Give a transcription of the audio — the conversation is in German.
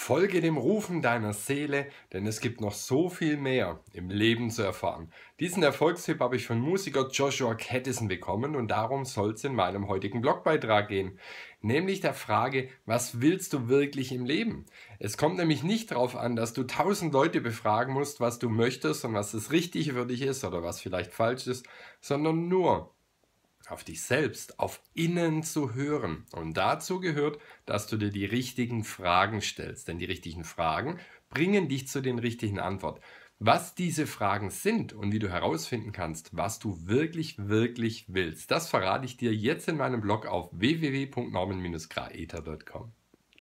Folge dem Rufen deiner Seele, denn es gibt noch so viel mehr im Leben zu erfahren. Diesen Erfolgstipp habe ich von Musiker Joshua Cattison bekommen und darum soll es in meinem heutigen Blogbeitrag gehen. Nämlich der Frage, was willst du wirklich im Leben? Es kommt nämlich nicht darauf an, dass du tausend Leute befragen musst, was du möchtest und was das Richtige für dich ist oder was vielleicht falsch ist, sondern nur, auf dich selbst, auf innen zu hören. Und dazu gehört, dass du dir die richtigen Fragen stellst. Denn die richtigen Fragen bringen dich zu den richtigen Antworten. Was diese Fragen sind und wie du herausfinden kannst, was du wirklich, wirklich willst, das verrate ich dir jetzt in meinem Blog auf www.norman-graeter.com.